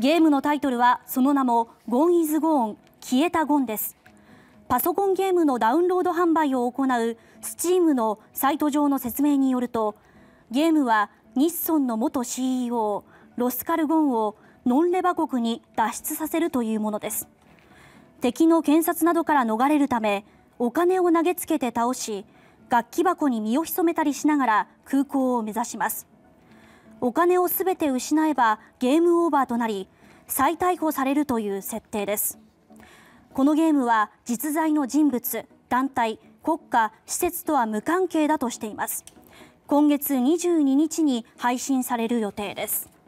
ゲームのタイトルはその名も「ゴン・イズ・ゴーン消えたゴン」ですパソコンゲームのダウンロード販売を行う Steam のサイト上の説明によるとゲームは日ンの元 CEO ロスカル・ゴンをノンレバ国に脱出させるというものです敵の検察などから逃れるためお金を投げつけて倒し楽器箱に身を潜めたりしながら空港を目指しますお金を全て失えばゲームオーバーとなり再逮捕されるという設定ですこのゲームは実在の人物団体国家施設とは無関係だとしています今月22日に配信される予定です